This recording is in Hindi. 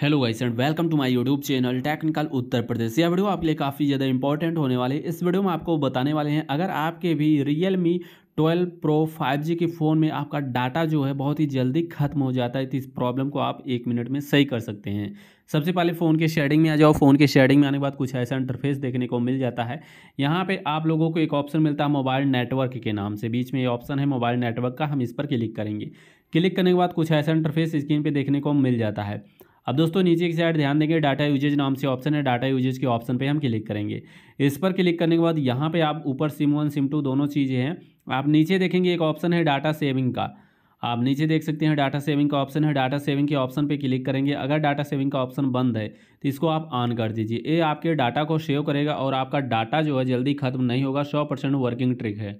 hello guys and welcome to my YouTube channel technical Uttar Pradesh यह वीडियो आपके लिए काफ़ी ज़्यादा इंपॉर्टेंट होने वाले इस वीडियो में आपको बताने वाले हैं अगर आपके भी Realme twelve pro five G के फ़ोन में आपका डाटा जो है बहुत ही जल्दी खत्म हो जाता है तो इस प्रॉब्लम को आप एक मिनट में सही कर सकते हैं सबसे पहले फ़ोन के शेडिंग में आ जाओ फ़ोन के शेडिंग में आने के बाद कुछ ऐसा इंटरफेस देखने को मिल जाता है यहाँ पे आप लोगों को एक ऑप्शन मिलता है मोबाइल नेटवर्क के नाम से बीच में ये ऑप्शन है मोबाइल नेटवर्क का हम इस पर क्लिक करेंगे क्लिक करने के बाद कुछ ऐसा इंटरफेस स्क्रीन पर देखने को मिल जाता है अब दोस्तों नीचे की साइड ध्यान देंगे डाटा यूजेज नाम से ऑप्शन है डाटा यूजेज के ऑप्शन पे हम क्लिक करेंगे इस पर क्लिक करने के बाद यहाँ पे आप ऊपर सिम वन सिम टू दोनों चीज़ें हैं आप नीचे देखेंगे एक ऑप्शन है डाटा सेविंग का आप नीचे देख सकते हैं डाटा सेविंग का ऑप्शन है डाटा सेविंग के ऑप्शन पे क्लिक करेंगे अगर डाटा सेविंग का ऑप्शन बंद है तो इसको आप ऑन कर दीजिए ये आपके डाटा को सेव करेगा और आपका डाटा जो है जल्दी खत्म नहीं होगा सौ परसेंट वर्किंग ट्रिक है